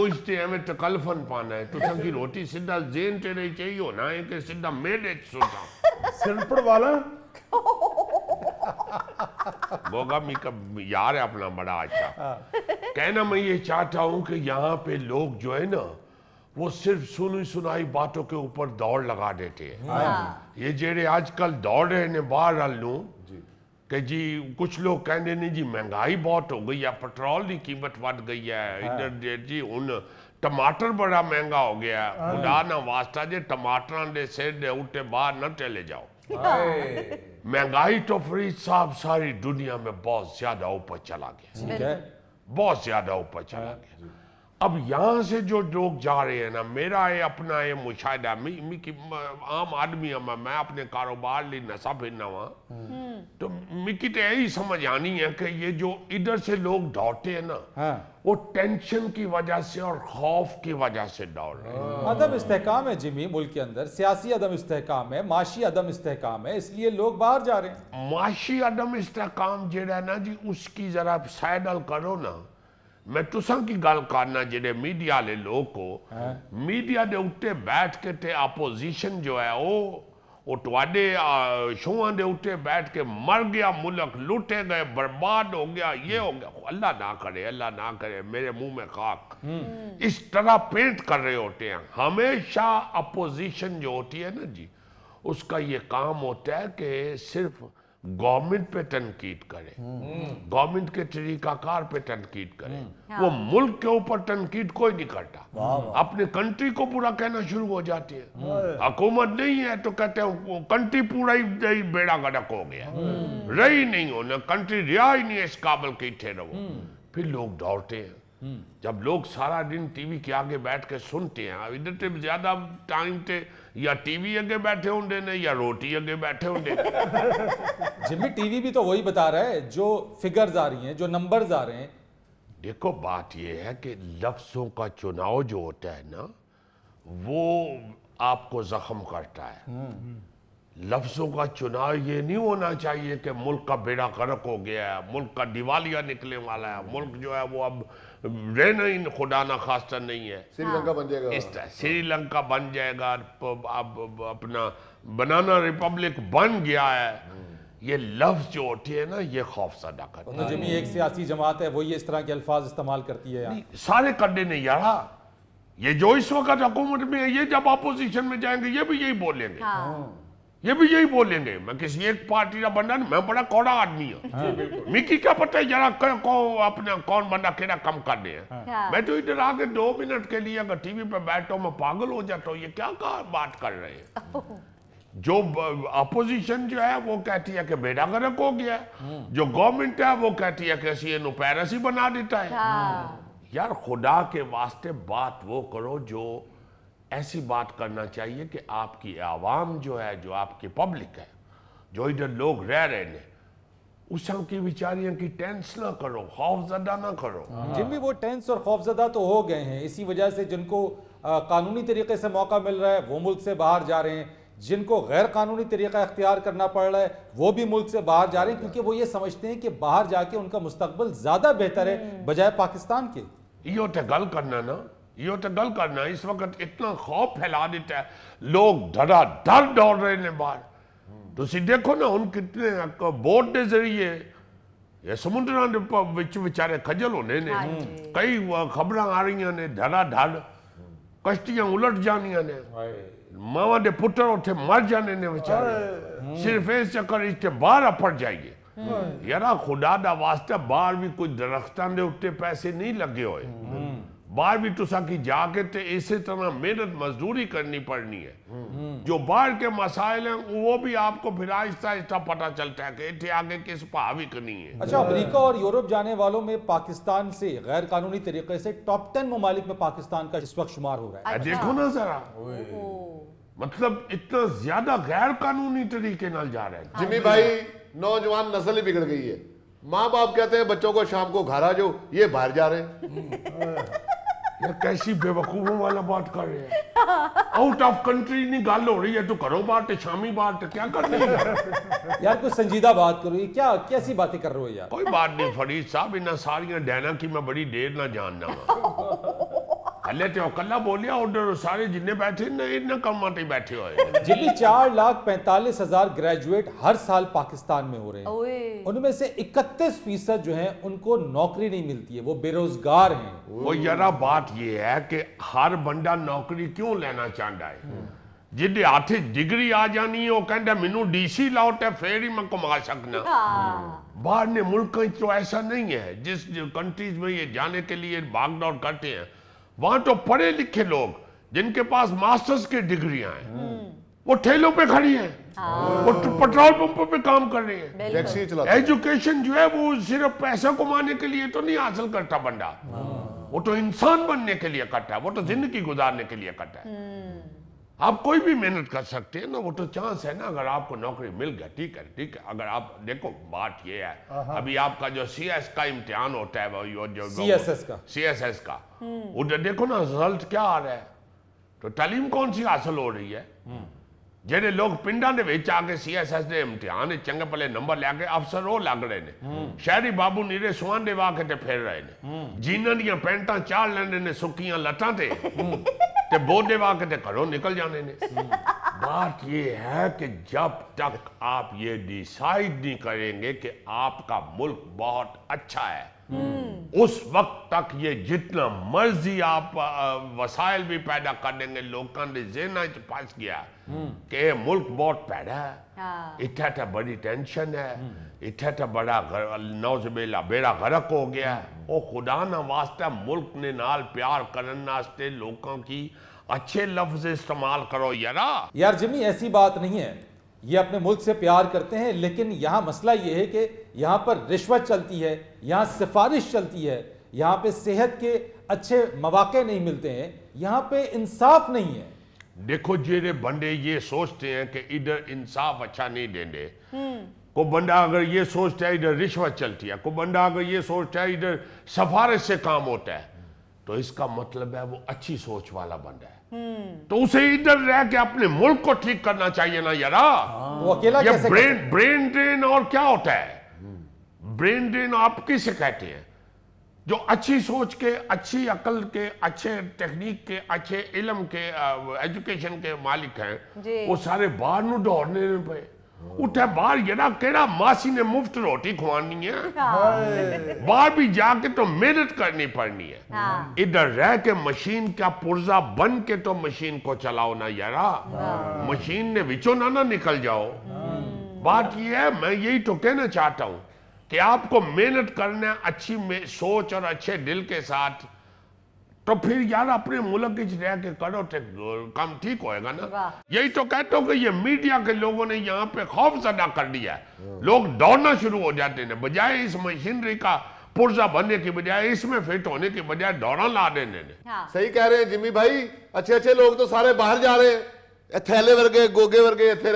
पूछते हैं हमें तकल्फन तो पाना है तो संगी रोटी सीधा जेन ते नहीं चाहिए होना है कि सीधा मेरे सोचा सिरपड़ वाला बोगा मी का यार है अपना बड़ा अच्छा हाँ। कहना मैं ये चाहता हूँ कि यहाँ पे लोग जो है ना वो सिर्फ सुनी सुनाई बातों के ऊपर दौड़ लगा देते हैं हाँ। हाँ। ये जेरे आजकल दौड़ रहे ने बाहर लू कि जी कुछ लोग कहते ने जी महंगाई बहुत हो गई है पेट्रोल की कीमत बढ़ गई है हाँ। इधर जी हूँ टमाटर बड़ा महंगा हो गया हाँ। खुदा ना वास्ता जे टमाटर के सिर के बाहर न चले जाओ हाँ। महंगाई तो फरीद साहब सारी दुनिया में बहुत ज्यादा ऊपर चला गया बहुत ज्यादा ऊपर चला गया अब यहाँ से जो लोग जा रहे हैं ना मेरा ये अपना ये मुशाहिदा आम आदमी हम मैं अपने कारोबार लिए नशा फिरना वहां हम्म। तो मिकी तो यही समझ आनी है कि ये जो इधर से लोग दौड़ते हैं ना है। हाँ। वो टेंशन की वजह से और खौफ की वजह से दौड़ रहे हैं हाँ। अदम इस्तेकाम है जिमी मुल्क के अंदर सियासी अदम इस्तेकाम है माशी अदम इस्तेकाम है इसलिए लोग बाहर जा रहे हैं माशी अदम इस्तेकाम जो है ना जी उसकी जरा सैडल करो ना मैं तुसा की गल करना जो मीडिया आले लोग हाँ। मीडिया के उत्ते बैठ के ते अपोजिशन जो है वो वो तुडे शोहों के उत्ते बैठ के मर गया मुल्क लुटे गए बर्बाद हो गया ये हो गया अल्लाह ना करे अल्लाह ना करे मेरे मुंह में खाक हम्म। इस तरह पेंट कर रहे होते हैं हमेशा अपोजिशन जो होती है ना जी उसका ये काम होता है कि सिर्फ गवर्नमेंट पे तनकीद करें गवर्नमेंट के तरीकाकार पे तनकीद करें हाँ। वो मुल्क के ऊपर तनकीद कोई नहीं करता अपने कंट्री को पूरा कहना शुरू हो जाती है हाँ। हुकूमत नहीं है तो कहते हैं कंट्री पूरा ही बेड़ा गड़क हो गया हाँ। रही नहीं होने कंट्री रिहा ही नहीं है इस काबल के इठे रहो फिर लोग दौड़ते हैं जब लोग सारा दिन टीवी के आगे बैठ के सुनते हैं इधर से तो ज्यादा टाइम से या टीवी अगे बैठे होंगे ने या रोटी अगे बैठे होंगे ਨੇ जिम्मी टीवी भी तो वही बता रहा है जो फिगर्स आ रही हैं जो नंबर्स आ रहे हैं देखो बात यह है कि लफ्ज़ों का चुनाव जो होता है ना वो आपको जख्म करता है हम्म। लफ्ज़ों का चुनाव ये नहीं होना चाहिए कि मुल्क का बेड़ा गर्क हो गया है मुल्क का दिवालिया निकले वाला है मुल्क जो है वो अब रहना ही खुदा ना खास्ता नहीं है श्रीलंका बन जाएगा इस श्रीलंका बन जाएगा अब अपना बनाना रिपब्लिक बन गया है ये लफ्ज जो होती है ना ये खौफ सादा करता है तो एक सियासी जमात है वो ये इस तरह के अल्फाज इस्तेमाल करती है सारे करने नहीं यारा हाँ। ये जो इस वक्त हुकूमत में है ये जब अपोजिशन में जाएंगे ये भी यही बोलेंगे हाँ। ये भी यही बोलेंगे मैं किसी एक पार्टी का बंदा मैं बड़ा कौड़ा आदमी हूँ मिकी क्या पता है जरा को अपने कौन बंदा केड़ा कम कर दे हाँ।, हाँ। मैं तो इधर आके दो मिनट के लिए अगर टीवी पर बैठो मैं पागल हो जाता हूँ ये क्या कहा बात कर रहे हैं जो अपोजिशन जो है वो कहती है कि बेड़ा गर्क हो गया हाँ। जो गवर्नमेंट है वो कहती है कि सी एन पैरस ही बना देता है हाँ। यार खुदा के वास्ते बात वो करो जो ऐसी बात करना चाहिए कि आपकी आवाम जो है जो आपकी पब्लिक है जो इधर लोग रह रहे हैं उसम की बेचारियों की टेंस ना करो खौफजदा ना करो हाँ। जिन भी वो टेंस और खौफजदा तो हो गए हैं इसी वजह से जिनको आ, कानूनी तरीके से मौका मिल रहा है वो मुल्क से बाहर जा रहे हैं जिनको गैर कानूनी तरीका अख्तियार करना पड़ रहा है वो भी मुल्क से बाहर जा रहे हैं क्योंकि वो ये समझते हैं कि बाहर जाके उनका मुस्तबल ज़्यादा बेहतर है हम्म। बजाय पाकिस्तान के यो तो गल करना ना यो तो गल करना इस वक्त इतना खौफ फैला देता है लोग धड़ा धर दौड़ रहे बाहर तुम तो देखो ना उन कितने बोट के जरिए समुद्र बेचारे खजल होने ने हाँ कई खबर आ रही ने धड़ा धड़ कश्तियां उलट जानिया ने मावा के पुत्र उठे मर जाने ने बेचारे सिर्फ इस चक्कर इतने बाहर अपड़ जाइए यार खुदा दास्ता बार भी कुछ दरख्तों के उत्ते पैसे नहीं लगे हुए हम्म। बाहर भी तुसा की जाके ते इसी तरह मेहनत मजदूरी करनी पड़नी है जो बाहर के मसाइल हैं वो भी आपको फिर आहिस्ता आहिस्ता पता चलता है कि इतने आगे किस भावी करनी है अच्छा अमेरिका और यूरोप जाने वालों में पाकिस्तान से गैर कानूनी तरीके से टॉप टेन ममालिक में पाकिस्तान का इस वक्त शुमार हो रहा है अच्छा। देखो ना जरा मतलब इतना ज्यादा गैर कानूनी तरीके न जा रहे हैं हाँ। जिमी भाई नौजवान नस्ल ही बिगड़ गई है माँ बाप कहते हैं बच्चों को शाम को आ जाओ ये बाहर जा रहे हैं हम्म। यार कैसी बेवकूफों वाला बात कर रहे हैं आउट ऑफ कंट्री नहीं गाल हो रही है तो करो बात शामी बात क्या कर रहे हैं यार कुछ संजीदा बात करो ये क्या कैसी बातें कर रहे हो यार कोई बात नहीं फरीद साहब इन्हें सारिया डैना की मैं बड़ी देर ना जानना हले चओ कल बोलिया ऑर्डर सारे जिन्ने बैठे न इन कम ते बैठे हुए जिली चार लाख पैंतालीस हजार ग्रेजुएट हर साल पाकिस्तान में हो रहे हैं उनमें से इकतीस फीसद जो है उनको नौकरी नहीं मिलती है वो बेरोजगार हैं वो यारा बात ये है कि हर बंदा नौकरी क्यों लेना चाहता है जिदे हाथ डिग्री आ जानी है वो कहता मेनू डीसी लाओ तो फिर ही मैं कमा सकना हाँ। बाहर ने मुल्क तो ऐसा नहीं है जिस कंट्रीज में ये जाने के लिए भाग करते हैं वहां तो पढ़े लिखे लोग जिनके पास मास्टर्स की डिग्रियां हैं वो ठेलों पे खड़ी हैं वो हाँ। तो पेट्रोल पंपों पे काम कर रही है एजुकेशन जो है वो सिर्फ पैसा कमाने के लिए तो नहीं हासिल करता बंदा हाँ। वो तो इंसान बनने के लिए करता है वो तो जिंदगी गुजारने के लिए करता है हम्म। आप कोई भी मेहनत कर सकते हैं ना वो तो चांस है ना अगर आपको नौकरी मिल गया ठीक है ठीक है अगर आप देखो बात ये है हाँ, हाँ। अभी आपका जो सी एस का इम्तिहान होता है वो जो सीएसएस का एस का हम्म। उधर देखो ना रिजल्ट क्या आ रहा है तो तालीम कौन सी हासिल हो रही है हम्म। जेने लोग पिंडा ने ਵਿੱਚ ਆ सी एस एस ने इम्तिहान ਚੰਗੇ ਭਲੇ ਨੰਬਰ ਲੈ ਕੇ ਅਫਸਰ ਉਹ ਲੱਗ ਰਹੇ ਨੇ ਸ਼ਹਿਰੀ ਬਾਬੂ ਨੀਰੇ ਸੁਹਾਨ ਦੇ ਵਾਕੇ ਤੇ ਫਿਰ ਰਹੇ ਨੇ ਜਿਨ੍ਹਾਂ ਦੀਆਂ ਪੈਂਟਾਂ ਚਾੜ ਲੈਂਦੇ ਨੇ ते बोधे वाके ते घरों निकल जाने ने हम्म। बात ये है कि जब तक आप ये डिसाइड नहीं करेंगे कि आपका मुल्क बहुत अच्छा है हम्म। उस वक्त तक ये जितना मर्जी आप वसाइल भी पैदा कर देंगे लोगों ने जेना च पास किया हम्म। कि मुल्क बहुत पैदा है हाँ। इतना तो बड़ी टेंशन है इतना तो बड़ा नौजबेला बेड़ा गरक हो गया है वो खुदा ना ਵਾਸਤਾ मुल्क ने नाल प्यार करने वास्ते लोगों की अच्छे लफ्ज इस्तेमाल करो यारा यार जिमी ऐसी बात नहीं है ये अपने मुल्क से प्यार करते हैं लेकिन यहाँ मसला ये है कि यहाँ पर रिश्वत चलती है यहाँ सिफारिश चलती है यहाँ पे सेहत के अच्छे मौाक़े नहीं मिलते हैं यहाँ पे इंसाफ नहीं है देखो जेरे बंदे ये सोचते हैं कि इधर इंसाफ अच्छा नहीं देंगे हम्म। को बंदा अगर ये सोचता है इधर रिश्वत चलती है को बंदा अगर ये सोचता है इधर सफारिश से काम होता है तो इसका मतलब है वो अच्छी सोच वाला बंदा है हम्म। तो उसे इधर रह के अपने मुल्क को ठीक करना चाहिए ना यारा हाँ। हाँ। वो अकेला ये कैसे ब्रेन ब्रेन ड्रेन और क्या होता है हम्म। ब्रेन ड्रेन आप किसे कहते हैं जो अच्छी सोच के अच्छी अकल के अच्छे टेक्निक के अच्छे इलम के एजुकेशन के मालिक हैं वो सारे बाहर नौड़ने पे उठे बाहर जरा केड़ा मासी ने मुफ्त रोटी ਖਵਾਣੀ है ਬਾਹਰ हाँ। भी जाके तो मेहनत करनी पड़नी है हाँ। इधर रह के मशीन का पुर्जा बन के तो मशीन को चलाओ ना यारा हाँ। मशीन ने बिचो ना ना निकल जाओ बात यह है मैं यही तो कहना चाहता हूँ कि आपको मेहनत करना अच्छी सोच और अच्छे दिल के साथ तो फिर यार अपने मुल्क रह के करो तो काम ठीक होएगा ना यही तो कहते हो कि ये मीडिया के लोगों ने यहाँ पे खौफ सदा कर दिया लोग दौड़ना शुरू हो जाते हैं बजाय इस मशीनरी का पुर्जा बनने की बजाय इसमें फिट होने की बजाय दौड़ा ला देने हाँ। सही कह रहे हैं जिमी भाई अच्छे अच्छे लोग तो सारे बाहर जा रहे हैं थैले वर्गे गोगे वर्गे